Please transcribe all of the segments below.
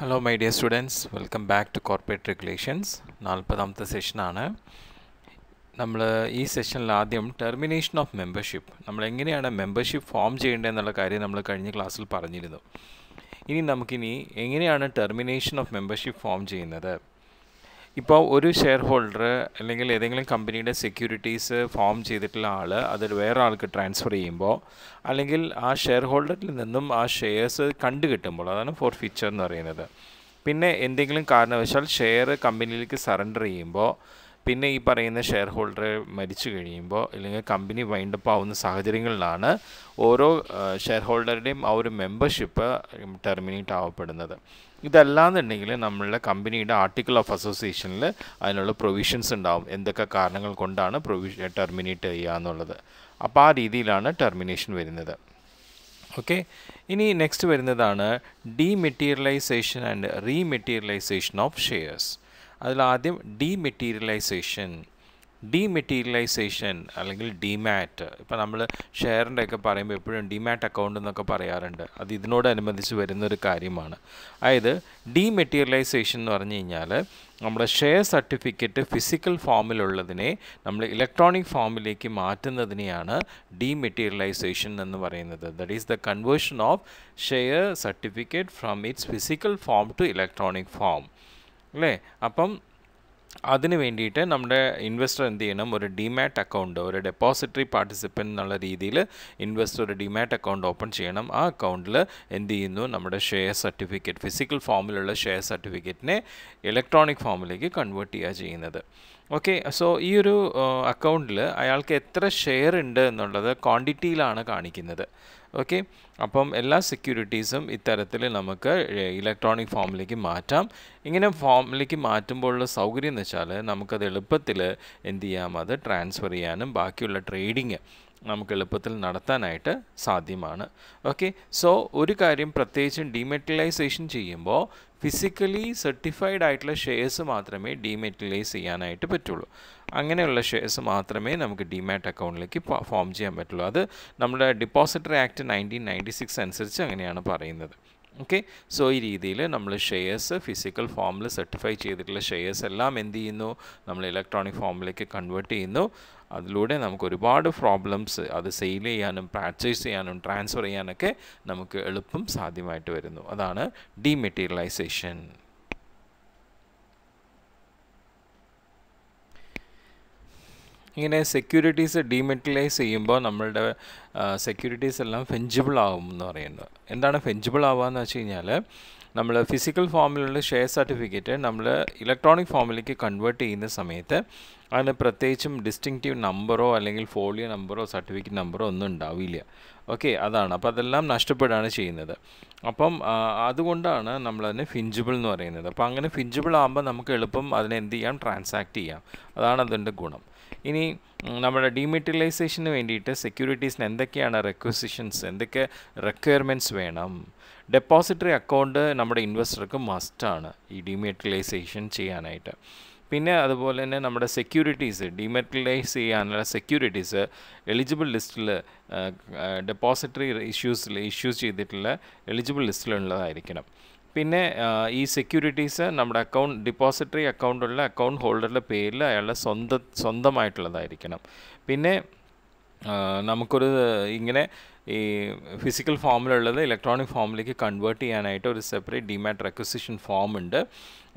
hello my dear students welcome back to corporate regulations നാൽപ്പതാമത്തെ സെഷനാണ് നമ്മൾ ഈ സെഷനിൽ ആദ്യം ടെർമിനേഷൻ ഓഫ് മെമ്പർഷിപ്പ് നമ്മൾ എങ്ങനെയാണ് മെമ്പർഷിപ്പ് ഫോം ചെയ്യേണ്ടതെന്നുള്ള കാര്യം നമ്മൾ കഴിഞ്ഞ ക്ലാസ്സിൽ പറഞ്ഞിരുന്നു ഇനി നമുക്കിനി എങ്ങനെയാണ് ടെർമിനേഷൻ ഓഫ് മെമ്പർഷിപ്പ് ഫോം ചെയ്യുന്നത് ഇപ്പോൾ ഒരു ഷെയർ ഹോൾഡർ അല്ലെങ്കിൽ ഏതെങ്കിലും കമ്പനിയുടെ സെക്യൂരിറ്റീസ് ഫോം ചെയ്തിട്ടുള്ള ആൾ അത് വേറെ ആൾക്ക് ട്രാൻസ്ഫർ ചെയ്യുമ്പോൾ അല്ലെങ്കിൽ ആ ഷെയർ ഹോൾഡറിൽ നിന്നും ആ ഷെയർസ് കണ്ടു കിട്ടുമ്പോൾ അതാണ് ഫോർ ഫീച്ചർ എന്ന് പറയുന്നത് പിന്നെ എന്തെങ്കിലും കാരണവശാൽ ഷെയർ കമ്പനിയിലേക്ക് സറണ്ടർ ചെയ്യുമ്പോൾ പിന്നെ ഈ പറയുന്ന ഷെയർ ഹോൾഡർ മരിച്ചു കഴിയുമ്പോൾ അല്ലെങ്കിൽ കമ്പനി വൈൻഡപ്പ് ആവുന്ന സാഹചര്യങ്ങളിലാണ് ഓരോ ഷെയർ ഹോൾഡറുടെയും ആ ഒരു മെമ്പർഷിപ്പ് ടെർമിനേറ്റ് ആവപ്പെടുന്നത് ഇതല്ലാന്നുണ്ടെങ്കിൽ നമ്മളുടെ കമ്പനിയുടെ ആർട്ടിക്കിൾ ഓഫ് അസോസിയേഷനിൽ അതിനുള്ള പ്രൊവിഷൻസ് ഉണ്ടാവും എന്തൊക്കെ കാരണങ്ങൾ കൊണ്ടാണ് പ്രൊവിഷൻ ടെർമിനേറ്റ് ചെയ്യുക എന്നുള്ളത് അപ്പോൾ ആ രീതിയിലാണ് ടെർമിനേഷൻ വരുന്നത് ഓക്കെ ഇനി നെക്സ്റ്റ് വരുന്നതാണ് dematerialisation and rematerialisation of shares അതിലാദ്യം ഡീമെറ്റീരിയലൈസേഷൻ ഡീമെറ്റീരിയലൈസേഷൻ അല്ലെങ്കിൽ ഡിമാറ്റ് ഇപ്പോൾ നമ്മൾ ഷെയറിൻ്റെ ഒക്കെ പറയുമ്പോൾ എപ്പോഴും ഡിമാറ്റ് അക്കൗണ്ട് എന്നൊക്കെ പറയാറുണ്ട് അത് ഇതിനോടനുബന്ധിച്ച് വരുന്നൊരു കാര്യമാണ് അതായത് ഡീമെറ്റീരിയലൈസേഷൻ എന്ന് പറഞ്ഞു കഴിഞ്ഞാൽ നമ്മുടെ ഷെയർ സർട്ടിഫിക്കറ്റ് ഫിസിക്കൽ ഫോമിലുള്ളതിനെ നമ്മൾ ഇലക്ട്രോണിക് ഫോമിലേക്ക് മാറ്റുന്നതിനെയാണ് ഡീമെറ്റീരിയലൈസേഷൻ എന്ന് പറയുന്നത് that is the conversion of share certificate from its physical form to electronic form അല്ലേ അപ്പം അതിന് വേണ്ടിയിട്ട് നമ്മുടെ ഇൻവെസ്റ്റർ എന്ത് ചെയ്യണം ഒരു ഡിമാറ്റ് അക്കൗണ്ട് ഒരു ഡെപ്പോസിറ്ററി പാർട്ടിസിപ്പൻ എന്നുള്ള രീതിയിൽ ഇൻവെസ്റ്റർ ഒരു ഡിമാറ്റ് അക്കൗണ്ട് ഓപ്പൺ ചെയ്യണം ആ അക്കൗണ്ടിൽ എന്ത് ചെയ്യുന്നു നമ്മുടെ ഷെയർ സർട്ടിഫിക്കറ്റ് ഫിസിക്കൽ ഫോമിലുള്ള ഷെയർ സർട്ടിഫിക്കറ്റിനെ ഇലക്ട്രോണിക് ഫോമിലേക്ക് കൺവേർട്ട് ചെയ്യുക ചെയ്യുന്നത് ഓക്കെ സോ ഈ ഒരു അക്കൗണ്ടിൽ അയാൾക്ക് എത്ര ഷെയർ ഉണ്ട് എന്നുള്ളത് ക്വാണ്ടിറ്റിയിലാണ് കാണിക്കുന്നത് ഓക്കെ അപ്പം എല്ലാ സെക്യൂരിറ്റീസും ഇത്തരത്തിൽ നമുക്ക് ഇലക്ട്രോണിക് ഫോമിലേക്ക് മാറ്റാം ഇങ്ങനെ ഫോമിലേക്ക് മാറ്റുമ്പോഴുള്ള സൗകര്യം എന്ന് വെച്ചാൽ നമുക്കത് എളുപ്പത്തിൽ എന്ത് ചെയ്യാം അത് ട്രാൻസ്ഫർ ചെയ്യാനും ബാക്കിയുള്ള ട്രേഡിങ് നമുക്ക് എളുപ്പത്തിൽ നടത്താനായിട്ട് സാധ്യമാണ് ഓക്കെ സോ ഒരു കാര്യം പ്രത്യേകിച്ചും ഡിമെറ്റലൈസേഷൻ ചെയ്യുമ്പോൾ ഫിസിക്കലി സർട്ടിഫൈഡ് ആയിട്ടുള്ള ഷെയർസ് മാത്രമേ ഡിമെറ്റലൈസ് ചെയ്യാനായിട്ട് പറ്റുള്ളൂ അങ്ങനെയുള്ള ഷെയർസ് മാത്രമേ നമുക്ക് ഡിമാറ്റ് അക്കൗണ്ടിലേക്ക് ഫോം ചെയ്യാൻ പറ്റുള്ളൂ അത് നമ്മുടെ depository act nineteen ninety six അനുസരിച്ച് അങ്ങനെയാണ് പറയുന്നത് ഓക്കെ സോ ഈ രീതിയിൽ നമ്മൾ ഷെയർസ് ഫിസിക്കൽ ഫോമിൽ സർട്ടിഫൈ ചെയ്തിട്ടുള്ള ഷെയർസ് എല്ലാം എന്ത് ചെയ്യുന്നു നമ്മൾ ഇലക്ട്രോണിക് ഫോമിലേക്ക് കൺവേർട്ട് ചെയ്യുന്നു അതിലൂടെ നമുക്ക് ഒരുപാട് പ്രോബ്ലംസ് അത് സെയിൽ ചെയ്യാനും പ്രാക്ടീസ് ചെയ്യാനും ട്രാൻസ്ഫർ ചെയ്യാനൊക്കെ നമുക്ക് എളുപ്പം സാധ്യമായിട്ട് വരുന്നു അതാണ് ഡീമെറ്റീരിയലൈസേഷൻ ഇങ്ങനെ സെക്യൂരിറ്റീസ് ഡീമെറ്റലൈസ് ചെയ്യുമ്പോൾ നമ്മളുടെ സെക്യൂരിറ്റീസ് എല്ലാം ഫെഞ്ചിബിൾ ആകും എന്ന് പറയുന്നത് എന്താണ് ഫെഞ്ചിബിൾ ആവുക എന്ന് വെച്ച് കഴിഞ്ഞാൽ നമ്മൾ ഫിസിക്കൽ ഫോമിലുള്ള ഷെയർ സർട്ടിഫിക്കറ്റ് നമ്മൾ ഇലക്ട്രോണിക് ഫോമിലേക്ക് കൺവേർട്ട് ചെയ്യുന്ന സമയത്ത് അതിന് പ്രത്യേകിച്ചും ഡിസ്റ്റിങ്റ്റീവ് നമ്പറോ അല്ലെങ്കിൽ ഫോളിയോ നമ്പറോ സർട്ടിഫിക്കറ്റ് നമ്പറോ ഒന്നും ഉണ്ടാവില്ല ഓക്കെ അതാണ് അപ്പോൾ അതെല്ലാം നഷ്ടപ്പെടുകയാണ് ചെയ്യുന്നത് അപ്പം അതുകൊണ്ടാണ് നമ്മളതിനെ ഫിഞ്ചിബിൾ എന്ന് പറയുന്നത് അപ്പോൾ അങ്ങനെ ഫിഞ്ചിബിൾ ആകുമ്പോൾ നമുക്ക് എളുപ്പം അതിനെ എന്ത് ചെയ്യാം ട്രാൻസാക്ട് ചെയ്യാം അതാണ് അതിൻ്റെ ഗുണം ഇനി നമ്മുടെ ഡീമെറ്റലൈസേഷന് വേണ്ടിയിട്ട് സെക്യൂരിറ്റീസിന് എന്തൊക്കെയാണ് റെക്വസിഷൻസ് എന്തൊക്കെ റെക്വയർമെൻറ്റ്സ് വേണം ഡെപ്പോസിറ്ററി അക്കൗണ്ട് നമ്മുടെ ഇൻവെസ്റ്റർക്ക് മസ്റ്റാണ് ഈ ഡീമെറ്റലൈസേഷൻ ചെയ്യാനായിട്ട് പിന്നെ അതുപോലെ തന്നെ നമ്മുടെ സെക്യൂരിറ്റീസ് ഡീമെറ്റലൈസ് ചെയ്യാനുള്ള സെക്യൂരിറ്റീസ് എലിജിബിൾ ലിസ്റ്റിൽ ഡെപ്പോസിറ്ററി ഇഷ്യൂസിൽ ഇഷ്യൂസ് ചെയ്തിട്ടുള്ള എലിജിബിൾ ലിസ്റ്റിലുള്ളതായിരിക്കണം പിന്നെ ഈ സെക്യൂരിറ്റീസ് നമ്മുടെ അക്കൗണ്ട് ഡിപ്പോസിറ്ററി അക്കൗണ്ടുള്ള അക്കൗണ്ട് ഹോൾഡറുടെ പേരിൽ അയാളുടെ സ്വന്തം സ്വന്തമായിട്ടുള്ളതായിരിക്കണം പിന്നെ നമുക്കൊരു ഇങ്ങനെ ഈ ഫിസിക്കൽ ഫോമിലുള്ളത് ഇലക്ട്രോണിക് ഫോമിലേക്ക് കൺവേർട്ട് ചെയ്യാനായിട്ട് ഒരു സെപ്പറേറ്റ് ഡിമാറ്റ് റെക്വസിഷൻ ഫോം ഉണ്ട്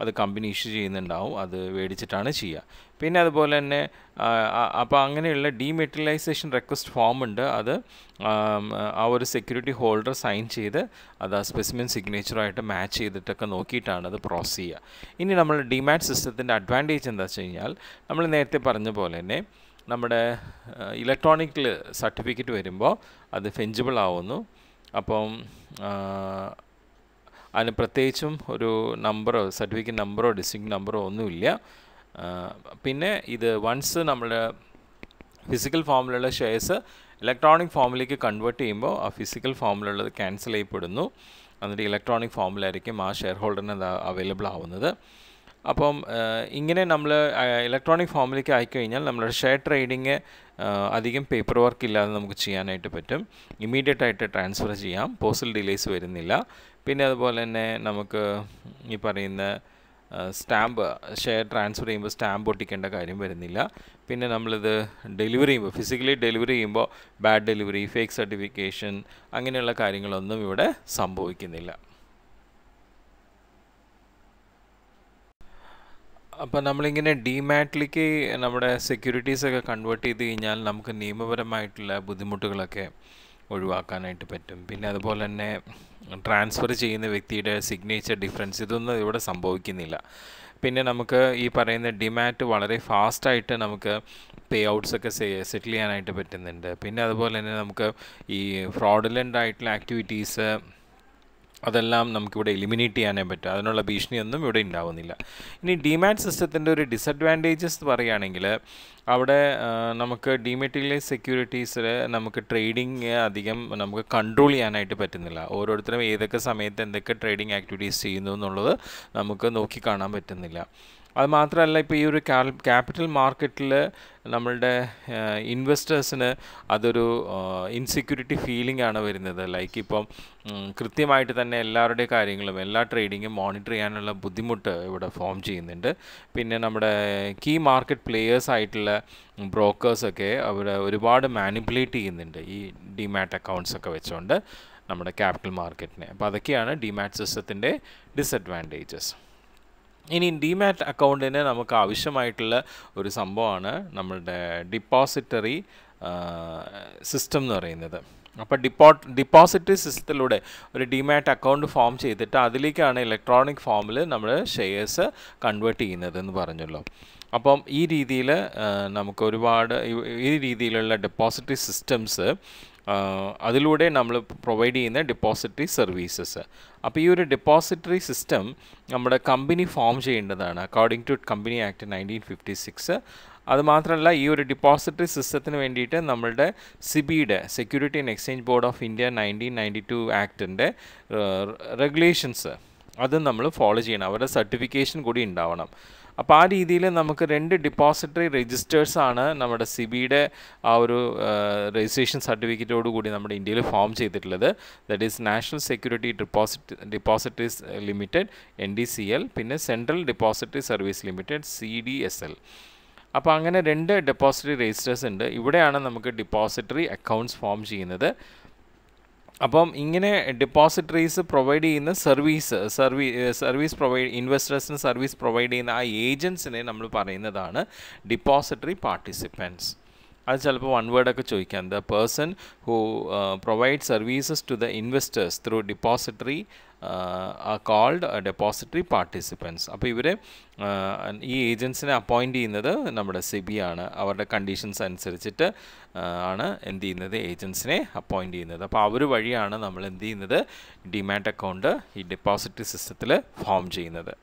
അത് കമ്പനി ഇഷ്യൂ ചെയ്യുന്നുണ്ടാവും അത് മേടിച്ചിട്ടാണ് ചെയ്യുക പിന്നെ അതുപോലെ തന്നെ അപ്പോൾ അങ്ങനെയുള്ള ഡീമെറ്റലൈസേഷൻ റിക്വസ്റ്റ് ഫോം ഉണ്ട് അത് ആ ഒരു സെക്യൂരിറ്റി ഹോൾഡർ സൈൻ ചെയ്ത് അത് ആ സ്പെസിമെൻ സിഗ്നേച്ചറായിട്ട് മാച്ച് ചെയ്തിട്ടൊക്കെ നോക്കിയിട്ടാണ് അത് പ്രോസസ് ചെയ്യുക ഇനി നമ്മൾ ഡിമാറ്റ് സിസ്റ്റത്തിൻ്റെ അഡ്വാൻറ്റേജ് എന്താ വെച്ച് കഴിഞ്ഞാൽ നമ്മൾ നേരത്തെ പറഞ്ഞ പോലെ തന്നെ നമ്മുടെ ഇലക്ട്രോണിക്കൽ സർട്ടിഫിക്കറ്റ് വരുമ്പോൾ അത് ഫെഞ്ചിബിൾ ആവുന്നു അപ്പം അതിന് പ്രത്യേകിച്ചും ഒരു നമ്പറോ സർട്ടിഫിക്കറ്റ് നമ്പറോ ഡിസ്ട്രിക്ട് നമ്പറോ ഒന്നുമില്ല പിന്നെ ഇത് വൺസ് നമ്മൾ ഫിസിക്കൽ ഫോമിലുള്ള ഷെയർസ് ഇലക്ട്രോണിക് ഫോമിലേക്ക് കൺവേർട്ട് ചെയ്യുമ്പോൾ ആ ഫിസിക്കൽ ഫോമിലുള്ളത് ക്യാൻസൽ ചെയ്യപ്പെടുന്നു എന്നിട്ട് ഇലക്ട്രോണിക് ഫോമിലായിരിക്കും ആ ഷെയർ ഹോൾഡറിന് അവൈലബിൾ ആവുന്നത് അപ്പം ഇങ്ങനെ നമ്മൾ ഇലക്ട്രോണിക് ഫോമിലേക്ക് ആയിക്കഴിഞ്ഞാൽ നമ്മളുടെ ഷെയർ ട്രേഡിങ് അധികം പേപ്പർ വർക്ക് ഇല്ലാതെ നമുക്ക് ചെയ്യാനായിട്ട് പറ്റും ഇമ്മീഡിയറ്റ് ആയിട്ട് ട്രാൻസ്ഫർ ചെയ്യാം പോസ്റ്റൽ ഡിലേസ് വരുന്നില്ല പിന്നെ അതുപോലെ തന്നെ നമുക്ക് ഈ പറയുന്ന സ്റ്റാമ്പ് ഷെയർ ട്രാൻസ്ഫർ ചെയ്യുമ്പോൾ സ്റ്റാമ്പ് ഒട്ടിക്കേണ്ട കാര്യം വരുന്നില്ല പിന്നെ നമ്മളിത് ഡെലിവറി ചെയ്യുമ്പോൾ ഫിസിക്കലി ഡെലിവറി ചെയ്യുമ്പോൾ ബാഡ് ഡെലിവറി ഫേക്ക് സർട്ടിഫിക്കേഷൻ അങ്ങനെയുള്ള കാര്യങ്ങളൊന്നും ഇവിടെ സംഭവിക്കുന്നില്ല അപ്പോൾ നമ്മളിങ്ങനെ ഡിമാറ്റിലേക്ക് നമ്മുടെ സെക്യൂരിറ്റീസൊക്കെ കൺവേർട്ട് ചെയ്ത് കഴിഞ്ഞാൽ നമുക്ക് നിയമപരമായിട്ടുള്ള ബുദ്ധിമുട്ടുകളൊക്കെ ഒഴിവാക്കാനായിട്ട് പറ്റും പിന്നെ അതുപോലെ തന്നെ ട്രാൻസ്ഫർ ചെയ്യുന്ന വ്യക്തിയുടെ സിഗ്നേച്ചർ ഡിഫറൻസ് ഇതൊന്നും ഇവിടെ സംഭവിക്കുന്നില്ല പിന്നെ നമുക്ക് ഈ പറയുന്ന ഡിമാറ്റ് വളരെ ഫാസ്റ്റായിട്ട് നമുക്ക് പേ ഔട്ട്സൊക്കെ ഒക്കെ സെറ്റിൽ ചെയ്യാനായിട്ട് പറ്റുന്നുണ്ട് പിന്നെ അതുപോലെ തന്നെ നമുക്ക് ഈ ഫ്രോഡിലൻ്റ് ആയിട്ടുള്ള ആക്ടിവിറ്റീസ് അതെല്ലാം നമുക്കിവിടെ എലിമിനേറ്റ് ചെയ്യാനേ പറ്റും അതിനുള്ള ഭീഷണിയൊന്നും ഇവിടെ ഉണ്ടാവുന്നില്ല ഇനി ഡിമാറ്റ് സിസ്റ്റത്തിൻ്റെ ഒരു ഡിസഡ്വാൻറ്റേജസ് പറയുകയാണെങ്കിൽ അവിടെ നമുക്ക് ഡിമെറ്റീരിയലൈസ് സെക്യൂരിറ്റീസിൽ നമുക്ക് ട്രേഡിംഗ് അധികം നമുക്ക് കൺട്രോൾ ചെയ്യാനായിട്ട് പറ്റുന്നില്ല ഓരോരുത്തരും ഏതൊക്കെ സമയത്ത് എന്തൊക്കെ ട്രേഡിംഗ് ആക്ടിവിറ്റീസ് ചെയ്യുന്നു എന്നുള്ളത് നമുക്ക് നോക്കിക്കാണാൻ പറ്റുന്നില്ല മാത്രമല്ല ഇപ്പോൾ ഈ ഒരു ക്യാപിറ്റൽ മാർക്കറ്റിൽ നമ്മളുടെ ഇൻവെസ്റ്റേഴ്സിന് അതൊരു ഇൻസെക്യൂരിറ്റി ഫീലിംഗ് ആണ് വരുന്നത് ലൈക്ക് ഇപ്പം കൃത്യമായിട്ട് തന്നെ എല്ലാവരുടെ കാര്യങ്ങളും എല്ലാ ട്രേഡിങ്ങും മോണിറ്റർ ചെയ്യാനുള്ള ബുദ്ധിമുട്ട് ഇവിടെ ഫോം ചെയ്യുന്നുണ്ട് പിന്നെ നമ്മുടെ കീ മാർക്കറ്റ് പ്ലേയേഴ്സ് ആയിട്ടുള്ള ബ്രോക്കേഴ്സൊക്കെ അവർ ഒരുപാട് മാനിപ്പുലേറ്റ് ചെയ്യുന്നുണ്ട് ഈ ഡിമാറ്റ് അക്കൗണ്ട്സ് ഒക്കെ വെച്ചുകൊണ്ട് നമ്മുടെ ക്യാപിറ്റൽ മാർക്കറ്റിനെ അപ്പോൾ അതൊക്കെയാണ് ഡിമാറ്റ് സിസ്റ്റത്തിൻ്റെ ഡിസഡ്വാൻറ്റേജസ് ഇനി ഡിമാറ്റ് അക്കൗണ്ടിന് നമുക്ക് ആവശ്യമായിട്ടുള്ള ഒരു സംഭവമാണ് നമ്മളുടെ ഡിപ്പോസിറ്ററി സിസ്റ്റം എന്ന് പറയുന്നത് അപ്പോൾ ഡിപ്പോട്ട് ഡിപ്പോസിറ്ററി സിസ്റ്റത്തിലൂടെ ഒരു ഡിമാറ്റ് അക്കൗണ്ട് ഫോം ചെയ്തിട്ട് അതിലേക്കാണ് ഇലക്ട്രോണിക് ഫോമിൽ നമ്മൾ ഷെയർസ് കൺവേർട്ട് ചെയ്യുന്നത് എന്ന് പറഞ്ഞല്ലോ അപ്പം ഈ രീതിയിൽ നമുക്ക് ഒരുപാട് ഈ രീതിയിലുള്ള ഡെപ്പോസിറ്ററി സിസ്റ്റംസ് അതിലൂടെ നമ്മൾ പ്രൊവൈഡ് ചെയ്യുന്ന ഡിപ്പോസിറ്ററി സർവീസസ് അപ്പോൾ ഈ ഒരു ഡിപ്പോസിറ്ററി സിസ്റ്റം നമ്മുടെ കമ്പനി ഫോം ചെയ്യേണ്ടതാണ് according to company act nineteen fifty six അതുമാത്രമല്ല ഈ ഒരു ഡിപ്പോസിറ്ററി സിസ്റ്റത്തിന് വേണ്ടിയിട്ട് നമ്മളുടെ സിബിയുടെ security and exchange board of India nineteen ninety two ആക്ടിൻ്റെ റെഗുലേഷൻസ് അതും നമ്മൾ ഫോളോ ചെയ്യണം അവരുടെ സർട്ടിഫിക്കേഷൻ കൂടി ഉണ്ടാവണം അപ്പോൾ ആ രീതിയിൽ നമുക്ക് രണ്ട് ഡിപ്പോസിറ്ററി രജിസ്റ്റേഴ്സ് ആണ് നമ്മുടെ സിബിയുടെ ആ ഒരു രജിസ്ട്രേഷൻ സർട്ടിഫിക്കറ്റോട് കൂടി നമ്മുടെ ഇന്ത്യയിൽ ഫോം ചെയ്തിട്ടുള്ളത് that is national security depository depositories limited N D C L പിന്നെ central depository service limited C D S L അപ്പോൾ അങ്ങനെ രണ്ട് ഡെപ്പോസിറ്ററി രജിസ്റ്റേഴ്സ് ഉണ്ട് ഇവിടെയാണ് നമുക്ക് ഡിപ്പോസിറ്ററി അക്കൗണ്ട്സ് ഫോം ചെയ്യുന്നത് അപ്പം ഇങ്ങനെ ഡിപ്പോസിറ്ററീസ് പ്രൊവൈഡ് ചെയ്യുന്ന സർവീസ് സർവീ സർവീസ് പ്രൊവൈഡ് ഇൻവെസ്റ്റേഴ്സിന് സർവീസ് പ്രൊവൈഡ് ചെയ്യുന്ന ആ ഏജൻസിനെ നമ്മൾ പറയുന്നതാണ് ഡിപ്പോസിറ്ററി പാർട്ടിസിപ്പൻസ് അത് ചിലപ്പോൾ വൺ വേർഡൊക്കെ ചോദിക്കാം the person who provide services to the investors through depository are called depository participants അപ്പോൾ ഇവരെ uh, ഈ ഏജൻസിനെ അപ്പോയിൻറ്റ് ചെയ്യുന്നത് നമ്മുടെ സിബി ആണ് അവരുടെ കണ്ടീഷൻസ് അനുസരിച്ചിട്ട് uh, ആണ് എന്ത് ചെയ്യുന്നത് ഏജൻസിനെ അപ്പോയിൻറ്റ് ചെയ്യുന്നത് അപ്പോൾ അവർ വഴിയാണ് നമ്മൾ എന്ത് ചെയ്യുന്നത് ഡിമാറ്റ് അക്കൗണ്ട് ഈ ഡെപ്പോസിറ്ററി സിസ്റ്റത്തിൽ ഫോം ചെയ്യുന്നത്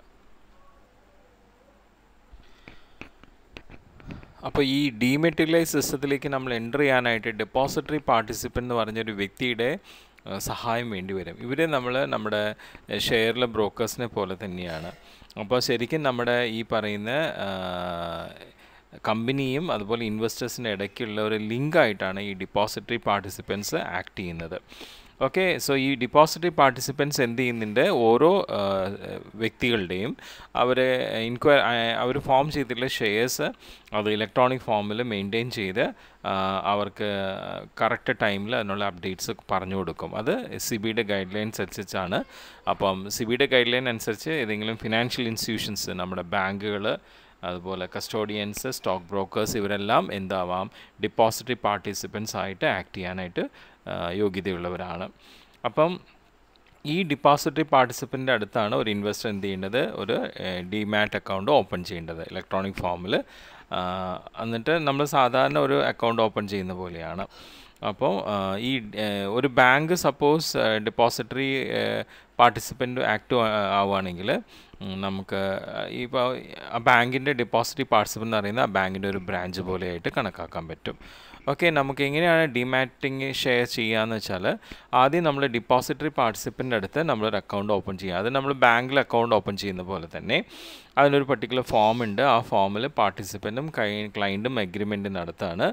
അപ്പോൾ ഈ ഡീമെറ്റിലൈസ് സിസ്റ്റത്തിലേക്ക് നമ്മൾ എൻ്റർ ചെയ്യാനായിട്ട് ഡെപ്പോസിറ്ററി പാർട്ടിസിപ്പൻ്റ് എന്ന് പറഞ്ഞൊരു വ്യക്തിയുടെ സഹായം വേണ്ടി വരും ഇവരെ നമ്മൾ നമ്മുടെ ഷെയറിലെ ബ്രോക്കേഴ്സിനെ പോലെ തന്നെയാണ് അപ്പോൾ ശരിക്കും നമ്മുടെ ഈ പറയുന്ന കമ്പനിയും അതുപോലെ ഇൻവെസ്റ്റേഴ്സിൻ്റെ ഇടയ്ക്കുള്ള ഒരു ലിങ്കായിട്ടാണ് ഈ ഡിപ്പോസിറ്ററി പാർട്ടിസിപ്പൻസ് ആക്ട് ചെയ്യുന്നത് ഓക്കെ സോ ഈ ഡിപ്പോസിറ്ററി പാർട്ടിസിപ്പൻസ് എന്ത് ചെയ്യുന്നുണ്ട് ഓരോ വ്യക്തികളുടെയും അവരെ ഇൻക്വയർ അവർ ഫോം ചെയ്തിട്ടുള്ള ഷെയർസ് അത് ഇലക്ട്രോണിക് ഫോമിൽ മെയിൻറ്റെയിൻ ചെയ്ത് അവർക്ക് കറക്റ്റ് ടൈമിൽ അതിനുള്ള അപ്ഡേറ്റ്സ് പറഞ്ഞു കൊടുക്കും അത് സി ബിയുടെ ഗൈഡ് ലൈൻസ് അനുസരിച്ചാണ് അപ്പം സി ബിയുടെ ഗൈഡ് ലൈൻ അനുസരിച്ച് ഏതെങ്കിലും ഫിനാൻഷ്യൽ ഇൻസ്റ്റിറ്റ്യൂഷൻസ് നമ്മുടെ ബാങ്കുകൾ അതുപോലെ കസ്റ്റോഡിയൻസ് സ്റ്റോക്ക് ബ്രോക്കേഴ്സ് ഇവരെല്ലാം എന്താവാം ഡിപ്പോസിറ്ററി പാർട്ടിസിപ്പൻസ് ആയിട്ട് ആക്ട് ചെയ്യാനായിട്ട് യോഗ്യതയുള്ളവരാണ് അപ്പം ഈ ഡിപ്പോസിറ്ററി പാർട്ടിസിപ്പൻ്റ് അടുത്താണ് ഒരു ഇൻവെസ്റ്റർ എന്ത് ചെയ്യേണ്ടത് ഒരു ഡിമാറ്റ് അക്കൗണ്ട് ഓപ്പൺ ചെയ്യേണ്ടത് ഇലക്ട്രോണിക് ഫോമിൽ എന്നിട്ട് നമ്മൾ സാധാരണ ഒരു അക്കൗണ്ട് ഓപ്പൺ ചെയ്യുന്ന പോലെയാണ് അപ്പോൾ ഈ ഒരു bank suppose depository participant act ആവുകയാണെങ്കിൽ നമുക്ക് ഇപ്പോൾ ആ ബാങ്കിൻ്റെ ഡിപ്പോസിറ്ററി പാർട്ടിസിപ്പൻ്റ് എന്ന് പറയുന്ന ആ ബാങ്കിൻ്റെ ഒരു ബ്രാഞ്ച് പോലെയായിട്ട് കണക്കാക്കാൻ പറ്റും ഓക്കെ നമുക്ക് എങ്ങനെയാണ് ഡിമാറ്റിങ് ഷെയർ ചെയ്യുകയെന്ന് വെച്ചാൽ ആദ്യം നമ്മൾ ഡിപ്പോസിറ്ററി പാർട്ടിസിപ്പൻ്റെ അടുത്ത് നമ്മളൊരു അക്കൗണ്ട് ഓപ്പൺ ചെയ്യുക അത് നമ്മൾ ബാങ്കിൽ അക്കൗണ്ട് ഓപ്പൺ ചെയ്യുന്ന പോലെ തന്നെ അതിനൊരു പർട്ടിക്കുലർ ഫോം ഉണ്ട് ആ ഫോമിൽ പാർട്ടിസിപ്പൻറ്റും കൈ ക്ലയൻറ്റും അഗ്രിമെൻറ്റും നടത്താണ്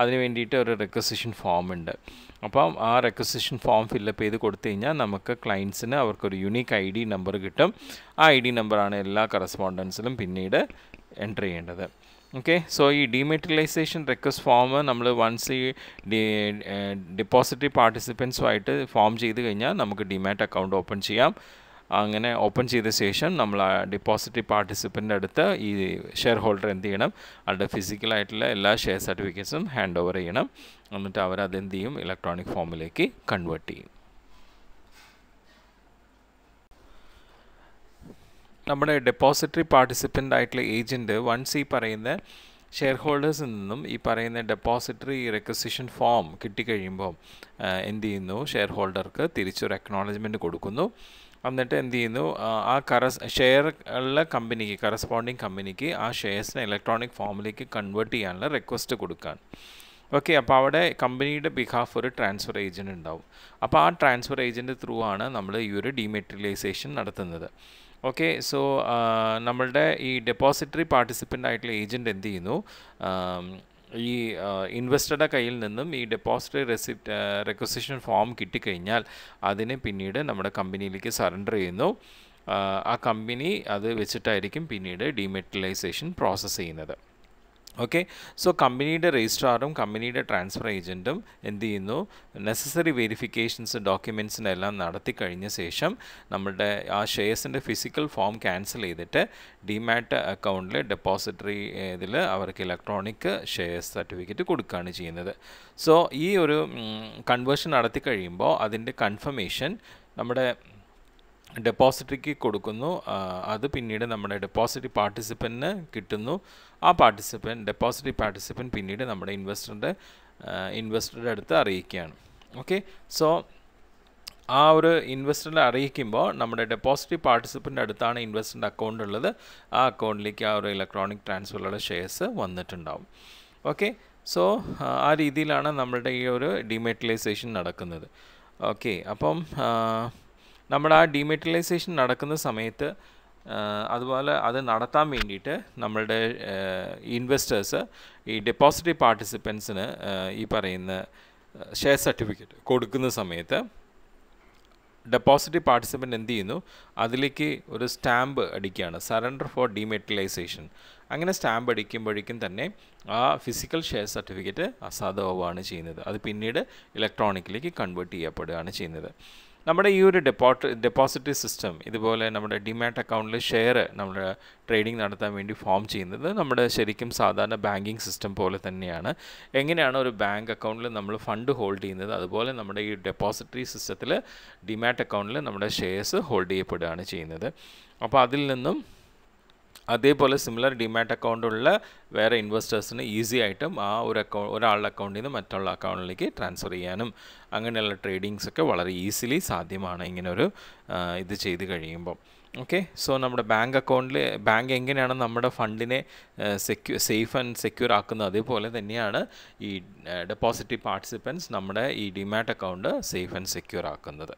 അതിന് വേണ്ടിയിട്ട് ഒരു റെക്വസിഷൻ ഫോം ഉണ്ട് അപ്പം ആ റെക്വസിഷൻ ഫോം ഫില്ലപ്പ് ചെയ്ത് കൊടുത്തു കഴിഞ്ഞാൽ നമുക്ക് ക്ലയൻസിന് അവർക്കൊരു യുണീക്ക് ഐ ഡി നമ്പർ കിട്ടും ആ ഐ ഡി നമ്പറാണ് എല്ലാ കറസ്പോണ്ടൻസിലും പിന്നീട് എൻ്റർ ചെയ്യേണ്ടത് ഓക്കെ സോ ഈ ഡീമെറ്റീരിയലൈസേഷൻ റിക്വസ്റ്റ് ഫോം നമ്മൾ വൺസ് ഈ ഡിപ്പോസിറ്ററി പാർട്ടിസിപ്പൻസുമായിട്ട് ഫോം ചെയ്ത് കഴിഞ്ഞാൽ നമുക്ക് ഡിമാറ്റ് അക്കൗണ്ട് ഓപ്പൺ ചെയ്യാം അങ്ങനെ ഓപ്പൺ ചെയ്ത ശേഷം നമ്മൾ ആ ഡിപ്പോസിറ്ററി പാർട്ടിസിപ്പൻ്റെ അടുത്ത് ഈ ഷെയർ ഹോൾഡർ എന്ത് ചെയ്യണം അവരുടെ ഫിസിക്കലായിട്ടുള്ള എല്ലാ ഷെയർ സർട്ടിഫിക്കറ്റ്സും ഹാൻഡ് ഓവർ ചെയ്യണം എന്നിട്ട് അവർ ചെയ്യും ഇലക്ട്രോണിക് ഫോമിലേക്ക് കൺവേർട്ട് ചെയ്യും നമ്മുടെ ഡെപ്പോസിറ്ററി പാർട്ടിസിപ്പൻ്റ് ആയിട്ടുള്ള ഏജൻറ്റ് വൺസ് ഈ പറയുന്ന ഷെയർ ഹോൾഡേഴ്സിൽ നിന്നും ഈ പറയുന്ന ഡെപ്പോസിറ്ററി റെക്വസിഷൻ ഫോം കിട്ടിക്കഴിയുമ്പോൾ എന്ത് ചെയ്യുന്നു ഷെയർ ഹോൾഡർക്ക് തിരിച്ചൊരു അക്നോളജ്മെൻറ്റ് കൊടുക്കുന്നു എന്നിട്ട് എന്ത് ചെയ്യുന്നു ആ കറ ഷെയർ ഉള്ള കമ്പനിക്ക് കറസ്പോണ്ടിങ് കമ്പനിക്ക് ആ ഷെയർസിനെ ഇലക്ട്രോണിക് ഫോമിലേക്ക് കൺവേർട്ട് ചെയ്യാനുള്ള റിക്വസ്റ്റ് കൊടുക്കാൻ ഓക്കെ അപ്പോൾ അവിടെ കമ്പനിയുടെ ബിഹാഫ് ഒരു ട്രാൻസ്ഫർ ഏജൻറ്റ് ഉണ്ടാവും അപ്പോൾ ആ ട്രാൻസ്ഫർ ഏജൻറ്റ് ത്രൂ ആണ് നമ്മൾ ഈ ഒരു ഡിമെറ്റീരിയലൈസേഷൻ നടത്തുന്നത് ഓക്കെ സോ നമ്മളുടെ ഈ ഡെപ്പോസിറ്ററി പാർട്ടിസിപ്പൻ്റ് ആയിട്ടുള്ള ഏജൻറ്റ് എന്ത് ചെയ്യുന്നു ഈ ഇൻവെസ്റ്ററുടെ കയ്യിൽ നിന്നും ഈ ഡെപ്പോസിറ്ററി റെസിപ്റ്റ് റെക്വസിഷൻ ഫോം കിട്ടിക്കഴിഞ്ഞാൽ അതിനെ പിന്നീട് നമ്മുടെ കമ്പനിയിലേക്ക് സറണ്ടർ ചെയ്യുന്നു ആ കമ്പനി അത് വെച്ചിട്ടായിരിക്കും പിന്നീട് ഡിമെറ്റലൈസേഷൻ പ്രോസസ്സ് ചെയ്യുന്നത് ഓക്കെ സോ കമ്പനിയുടെ രജിസ്ട്രാറും കമ്പനിയുടെ ട്രാൻസ്ഫർ ഏജൻറ്റും എന്ത് ചെയ്യുന്നു നെസസറി വെരിഫിക്കേഷൻസ് എല്ലാം നടത്തി കഴിഞ്ഞ ശേഷം നമ്മുടെ ആ ഷെയർസിൻ്റെ ഫിസിക്കൽ ഫോം ക്യാൻസൽ ചെയ്തിട്ട് ഡിമാറ്റ് അക്കൗണ്ടിൽ ഡെപ്പോസിറ്ററി ഇതിൽ അവർക്ക് ഇലക്ട്രോണിക് ഷെയർസ് സർട്ടിഫിക്കറ്റ് കൊടുക്കുകയാണ് ചെയ്യുന്നത് സോ ഈ ഒരു കൺവേർഷൻ നടത്തി കഴിയുമ്പോൾ അതിൻ്റെ കൺഫർമേഷൻ നമ്മുടെ ഡെപ്പോസിറ്റിക്ക് കൊടുക്കുന്നു അത് പിന്നീട് നമ്മുടെ ഡെപ്പോസിറ്റ് പാർട്ടിസിപ്പൻറ്റിന് കിട്ടുന്നു ആ പാർട്ടിസിപ്പൻറ്റ് ഡെപ്പോസിറ്റ് പാർട്ടിസിപ്പൻറ്റ് പിന്നീട് നമ്മുടെ ഇൻവെസ്റ്ററിൻ്റെ ഇൻവെസ്റ്ററുടെ അടുത്ത് അറിയിക്കുകയാണ് ഓക്കെ സോ ആ ഒരു ഇൻവെസ്റ്ററിനെ അറിയിക്കുമ്പോൾ നമ്മുടെ ഡെപ്പോസിറ്റ് പാർട്ടിസിപ്പൻ്റെ അടുത്താണ് ഇൻവെസ്റ്ററിൻ്റെ അക്കൗണ്ട് ഉള്ളത് ആ അക്കൗണ്ടിലേക്ക് ആ ഒരു ഇലക്ട്രോണിക് ട്രാൻസ്ഫറിലുള്ള ഷെയർസ് വന്നിട്ടുണ്ടാവും ഓക്കെ സോ ആ രീതിയിലാണ് നമ്മുടെ ഈ ഒരു ഡിമെറ്റലൈസേഷൻ നടക്കുന്നത് ഓക്കെ അപ്പം നമ്മൾ ആ ഡിമെറ്റലൈസേഷൻ നടക്കുന്ന സമയത്ത് അതുപോലെ അത് നടത്താൻ വേണ്ടിയിട്ട് നമ്മളുടെ ഇൻവെസ്റ്റേഴ്സ് ഈ ഡെപ്പോസിറ്റി പാർട്ടിസിപ്പൻസിന് ഈ പറയുന്ന ഷെയർ സർട്ടിഫിക്കറ്റ് കൊടുക്കുന്ന സമയത്ത് ഡെപ്പോസിറ്റി പാർട്ടിസിപ്പൻ്റ് എന്ത് ചെയ്യുന്നു അതിലേക്ക് ഒരു സ്റ്റാമ്പ് അടിക്കുകയാണ് സറണ്ടർ ഫോർ ഡിമെറ്റലൈസേഷൻ അങ്ങനെ സ്റ്റാമ്പ് അടിക്കുമ്പോഴേക്കും തന്നെ ആ ഫിസിക്കൽ ഷെയർ സർട്ടിഫിക്കറ്റ് അസാധുവാണ് ചെയ്യുന്നത് അത് പിന്നീട് ഇലക്ട്രോണിക്കിലേക്ക് കൺവേർട്ട് ചെയ്യപ്പെടുകയാണ് ചെയ്യുന്നത് നമ്മുടെ ഈ ഒരു ഡെപ്പോട്ട് ഡെപ്പോസിറ്റ് സിസ്റ്റം ഇതുപോലെ നമ്മുടെ ഡിമാറ്റ് അക്കൗണ്ടിൽ ഷെയർ നമ്മൾ ട്രേഡിംഗ് നടത്താൻ വേണ്ടി ഫോം ചെയ്യുന്നത് നമ്മുടെ ശരിക്കും സാധാരണ ബാങ്കിങ് സിസ്റ്റം പോലെ തന്നെയാണ് എങ്ങനെയാണ് ഒരു ബാങ്ക് അക്കൗണ്ടിൽ നമ്മൾ ഫണ്ട് ഹോൾഡ് ചെയ്യുന്നത് അതുപോലെ നമ്മുടെ ഈ ഡെപ്പോസിറ്ററി സിസ്റ്റത്തിൽ ഡിമാറ്റ് അക്കൗണ്ടിൽ നമ്മുടെ ഷെയർസ് ഹോൾഡ് ചെയ്യപ്പെടുകയാണ് ചെയ്യുന്നത് അപ്പോൾ അതിൽ നിന്നും അതേപോലെ സിമിലർ ഡിമാറ്റ് അക്കൗണ്ടുള്ള വേറെ ഇൻവെസ്റ്റേഴ്സിന് ഈസി ആയിട്ടും ആ ഒരു അക്കൗണ്ട് ഒരാളുടെ അക്കൗണ്ടിൽ നിന്ന് മറ്റുള്ള അക്കൗണ്ടിലേക്ക് ട്രാൻസ്ഫർ ചെയ്യാനും അങ്ങനെയുള്ള ട്രേഡിങ്സ് ഒക്കെ വളരെ ഈസിലി സാധ്യമാണ് ഇങ്ങനൊരു ഇത് ചെയ്ത് കഴിയുമ്പോൾ ഓക്കെ സോ നമ്മുടെ ബാങ്ക് അക്കൗണ്ടിൽ ബാങ്ക് എങ്ങനെയാണ് നമ്മുടെ ഫണ്ടിനെ സെക്യൂ സേഫ് ആൻഡ് സെക്യൂർ ആക്കുന്നത് അതേപോലെ തന്നെയാണ് ഈ ഡെപ്പോസിറ്റ് പാർട്ടിസിപ്പൻസ് നമ്മുടെ ഈ demat account safe and secure ആക്കുന്നത്